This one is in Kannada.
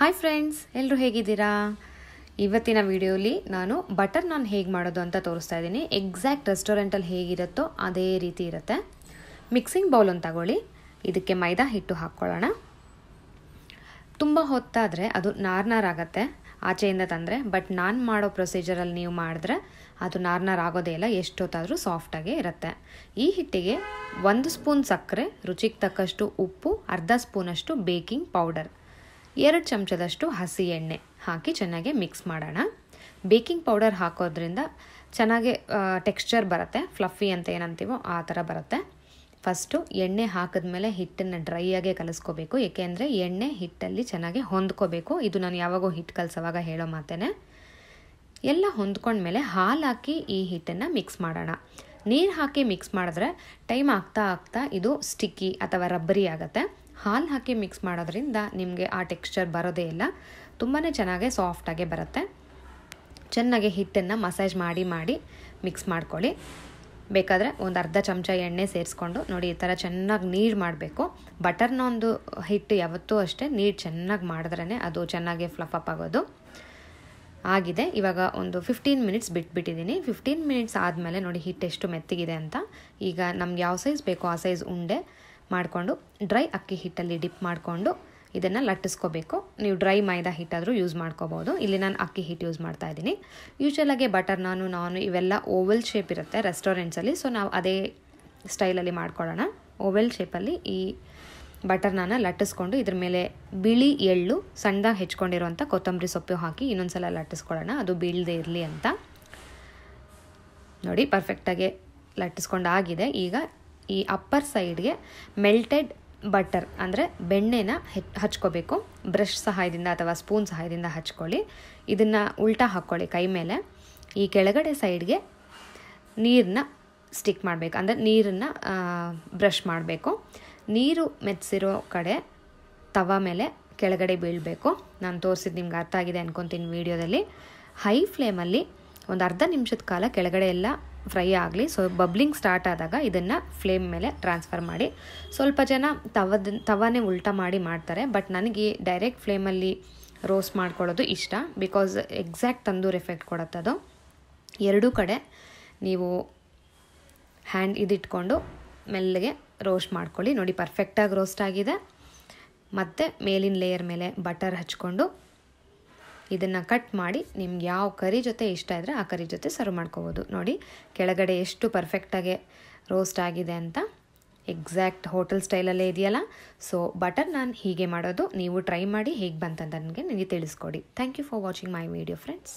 ಹಾಯ್ ಫ್ರೆಂಡ್ಸ್ ಎಲ್ಲರೂ ಹೇಗಿದ್ದೀರಾ ಇವತ್ತಿನ ವಿಡಿಯೋಲಿ ನಾನು ಬಟರ್ ನಾನ್ ಹೇಗೆ ಮಾಡೋದು ಅಂತ ತೋರಿಸ್ತಾ ಇದ್ದೀನಿ ಎಕ್ಸಾಕ್ಟ್ ರೆಸ್ಟೋರೆಂಟಲ್ಲಿ ಹೇಗಿರುತ್ತೋ ಅದೇ ರೀತಿ ಇರುತ್ತೆ ಮಿಕ್ಸಿಂಗ್ ಬೌಲ್ ಒಂದು ತಗೊಳ್ಳಿ ಇದಕ್ಕೆ ಮೈದಾ ಹಿಟ್ಟು ಹಾಕ್ಕೊಳ್ಳೋಣ ತುಂಬ ಹೊತ್ತಾದರೆ ಅದು ಆಗುತ್ತೆ ಆಚೆಯಿಂದ ತಂದರೆ ಬಟ್ ನಾನು ಮಾಡೋ ಪ್ರೊಸೀಜರಲ್ಲಿ ನೀವು ಮಾಡಿದ್ರೆ ಅದು ನಾರ್ನಾರ್ ಆಗೋದೇ ಇಲ್ಲ ಎಷ್ಟೊತ್ತಾದರೂ ಸಾಫ್ಟಾಗೇ ಇರುತ್ತೆ ಈ ಹಿಟ್ಟಿಗೆ ಒಂದು ಸ್ಪೂನ್ ಸಕ್ಕರೆ ರುಚಿಗೆ ತಕ್ಕಷ್ಟು ಉಪ್ಪು ಅರ್ಧ ಸ್ಪೂನಷ್ಟು ಬೇಕಿಂಗ್ ಪೌಡರ್ ಎರಡು ಚಮಚದಷ್ಟು ಹಸಿ ಎಣ್ಣೆ ಹಾಕಿ ಚೆನ್ನಾಗಿ ಮಿಕ್ಸ್ ಮಾಡೋಣ ಬೇಕಿಂಗ್ ಪೌಡರ್ ಹಾಕೋದ್ರಿಂದ ಚೆನ್ನಾಗಿ ಟೆಕ್ಸ್ಚರ್ ಬರುತ್ತೆ ಫ್ಲಫಿ ಅಂತ ಏನಂತೀವೋ ಆ ಥರ ಬರುತ್ತೆ ಫಸ್ಟು ಎಣ್ಣೆ ಹಾಕಿದ್ಮೇಲೆ ಹಿಟ್ಟನ್ನು ಡ್ರೈಯಾಗೆ ಕಲಿಸ್ಕೋಬೇಕು ಏಕೆಂದರೆ ಎಣ್ಣೆ ಹಿಟ್ಟಲ್ಲಿ ಚೆನ್ನಾಗಿ ಹೊಂದ್ಕೋಬೇಕು ಇದು ನಾನು ಯಾವಾಗೋ ಹಿಟ್ಟು ಕಲಿಸೋವಾಗ ಹೇಳೋ ಮಾತೇನೆ ಎಲ್ಲ ಹೊಂದ್ಕೊಂಡ್ಮೇಲೆ ಹಾಲು ಹಾಕಿ ಈ ಹಿಟ್ಟನ್ನು ಮಿಕ್ಸ್ ಮಾಡೋಣ ನೀರು ಹಾಕಿ ಮಿಕ್ಸ್ ಮಾಡಿದ್ರೆ ಟೈಮ್ ಆಗ್ತಾ ಆಗ್ತಾ ಇದು ಸ್ಟಿಕ್ಕಿ ಅಥವಾ ರಬ್ಬರಿ ಆಗುತ್ತೆ ಹಾಲು ಹಾಕಿ ಮಿಕ್ಸ್ ಮಾಡೋದ್ರಿಂದ ನಿಮಗೆ ಆ ಟೆಕ್ಸ್ಚರ್ ಬರೋದೇ ಇಲ್ಲ ತುಂಬಾ ಚೆನ್ನಾಗೆ ಸಾಫ್ಟಾಗೆ ಬರುತ್ತೆ ಚೆನ್ನಾಗಿ ಹಿಟ್ಟನ್ನು ಮಸಾಜ್ ಮಾಡಿ ಮಾಡಿ ಮಿಕ್ಸ್ ಮಾಡ್ಕೊಳ್ಳಿ ಬೇಕಾದರೆ ಒಂದು ಅರ್ಧ ಚಮಚ ಎಣ್ಣೆ ಸೇರಿಸ್ಕೊಂಡು ನೋಡಿ ಈ ಥರ ಚೆನ್ನಾಗಿ ನೀರು ಮಾಡಬೇಕು ಬಟರ್ನ ಒಂದು ಹಿಟ್ಟು ಯಾವತ್ತೂ ಅಷ್ಟೇ ನೀರು ಚೆನ್ನಾಗಿ ಮಾಡಿದ್ರೆ ಅದು ಚೆನ್ನಾಗಿ ಫ್ಲಫ್ ಅಪ್ ಆಗೋದು ಆಗಿದೆ ಇವಾಗ ಒಂದು ಫಿಫ್ಟೀನ್ ಮಿನಿಟ್ಸ್ ಬಿಟ್ಬಿಟ್ಟಿದ್ದೀನಿ ಫಿಫ್ಟೀನ್ ಮಿನಿಟ್ಸ್ ಆದಮೇಲೆ ನೋಡಿ ಹಿಟ್ಟು ಎಷ್ಟು ಮೆತ್ತಿಗಿದೆ ಅಂತ ಈಗ ನಮ್ಗೆ ಯಾವ ಸೈಜ್ ಬೇಕೋ ಆ ಸೈಜ್ ಉಂಡೆ ಮಾಡಿಕೊಂಡು ಡ್ರೈ ಅಕ್ಕಿ ಹಿಟ್ಟಲ್ಲಿ ಡಿಪ್ ಮಾಡಿಕೊಂಡು ಇದನ್ನು ಲಟ್ಟಿಸ್ಕೋಬೇಕು ನೀವು ಡ್ರೈ ಮೈದಾ ಹಿಟ್ಟಾದರೂ ಯೂಸ್ ಮಾಡ್ಕೋಬೋದು ಇಲ್ಲಿ ನಾನು ಅಕ್ಕಿ ಹಿಟ್ ಯೂಸ್ ಮಾಡ್ತಾ ಇದ್ದೀನಿ ಯೂಶ್ವಲಾಗಿ ಬಟರ್ ನಾನು ನಾನು ಇವೆಲ್ಲ ಓವಲ್ ಶೇಪ್ ಇರುತ್ತೆ ರೆಸ್ಟೋರೆಂಟ್ಸಲ್ಲಿ ಸೊ ನಾವು ಅದೇ ಸ್ಟೈಲಲ್ಲಿ ಮಾಡ್ಕೊಳ್ಳೋಣ ಓವೆಲ್ ಶೇಪಲ್ಲಿ ಈ ಬಟರ್ನಾನ ಲಟ್ಟಿಸ್ಕೊಂಡು ಇದ್ರ ಮೇಲೆ ಬಿಳಿ ಎಳ್ಳು ಸಣ್ಣದಾಗಿ ಹೆಚ್ಕೊಂಡಿರುವಂಥ ಕೊತ್ತಂಬರಿ ಸೊಪ್ಪು ಹಾಕಿ ಇನ್ನೊಂದು ಸಲ ಲಟ್ಟಿಸ್ಕೊಳ್ಳೋಣ ಅದು ಬೀಳದೆ ಇರಲಿ ಅಂತ ನೋಡಿ ಪರ್ಫೆಕ್ಟಾಗಿ ಲಟ್ಟಿಸ್ಕೊಂಡಾಗಿದೆ ಈಗ ಈ ಅಪ್ಪರ್ ಸೈಡ್ಗೆ ಮೆಲ್ಟೆಡ್ ಬಟರ್ ಅಂದರೆ ಬೆಣ್ಣೆನ ಹಚ್ಕೋಬೇಕು ಬ್ರಷ್ ಸಹಾಯದಿಂದ ಅಥವಾ ಸ್ಪೂನ್ ಸಹಾಯದಿಂದ ಹಚ್ಕೊಳ್ಳಿ ಇದನ್ನು ಉಲ್ಟಾ ಹಾಕ್ಕೊಳ್ಳಿ ಕೈ ಮೇಲೆ ಈ ಕೆಳಗಡೆ ಸೈಡ್ಗೆ ನೀರನ್ನ ಸ್ಟಿಕ್ ಮಾಡಬೇಕು ಅಂದರೆ ನೀರನ್ನು ಬ್ರಷ್ ಮಾಡಬೇಕು ನೀರು ಮೆತ್ಸಿರೋ ಕಡೆ ತವ ಮೇಲೆ ಕೆಳಗಡೆ ಬೀಳಬೇಕು ನಾನು ತೋರಿಸಿದ್ದು ನಿಮ್ಗೆ ಅರ್ಥ ಆಗಿದೆ ಅಂದ್ಕೊತೀನಿ ವೀಡಿಯೋದಲ್ಲಿ ಹೈ ಫ್ಲೇಮಲ್ಲಿ ಒಂದು ಅರ್ಧ ನಿಮಿಷದ ಕಾಲ ಕೆಳಗಡೆ ಎಲ್ಲ ಫ್ರೈ ಆಗಲಿ ಸೊ ಬಬ್ಲಿಂಗ್ ಸ್ಟಾರ್ಟ್ ಆದಾಗ ಇದನ್ನು ಫ್ಲೇಮ್ ಮೇಲೆ ಟ್ರಾನ್ಸ್ಫರ್ ಮಾಡಿ ಸ್ವಲ್ಪ ಜನ ತವದ ತವಾನೇ ಉಲ್ಟಾ ಮಾಡಿ ಮಾಡ್ತಾರೆ ಬಟ್ ನನಗೆ ಡೈರೆಕ್ಟ್ ಫ್ಲೇಮಲ್ಲಿ ರೋಸ್ಟ್ ಮಾಡ್ಕೊಳ್ಳೋದು ಇಷ್ಟ ಬಿಕಾಸ್ ಎಕ್ಸಾಕ್ಟ್ ತಂದೂರ್ ಎಫೆಕ್ಟ್ ಕೊಡುತ್ತದು ಎರಡೂ ಕಡೆ ನೀವು ಹ್ಯಾಂಡ್ ಇದಿಟ್ಕೊಂಡು ಮೆಲ್ಲಗೆ ರೋಸ್ಟ್ ಮಾಡ್ಕೊಳ್ಳಿ ನೋಡಿ ಪರ್ಫೆಕ್ಟಾಗಿ ರೋಸ್ಟ್ ಆಗಿದೆ ಮತ್ತು ಮೇಲಿನ ಲೇಯರ್ ಮೇಲೆ ಬಟರ್ ಹಚ್ಕೊಂಡು ಇದನ್ನು ಕಟ್ ಮಾಡಿ ನಿಮ್ಗೆ ಯಾವ ಕರಿ ಜೊತೆ ಇಷ್ಟ ಇದ್ದರೆ ಆ ಕರಿ ಜೊತೆ ಸರ್ವ್ ಮಾಡ್ಕೋಬೋದು ನೋಡಿ ಕೆಳಗಡೆ ಎಷ್ಟು ಪರ್ಫೆಕ್ಟಾಗಿ ರೋಸ್ಟ್ ಆಗಿದೆ ಅಂತ ಎಕ್ಸಾಕ್ಟ್ ಹೋಟೆಲ್ ಸ್ಟೈಲಲ್ಲೇ ಇದೆಯಲ್ಲ ಸೊ ಬಟರ್ ನಾನು ಹೀಗೆ ಮಾಡೋದು ನೀವು ಟ್ರೈ ಮಾಡಿ ಹೇಗೆ ಬಂತಂತ ನನಗೆ ನನಗೆ ತಿಳಿಸ್ಕೊಡಿ thank you for watching my video friends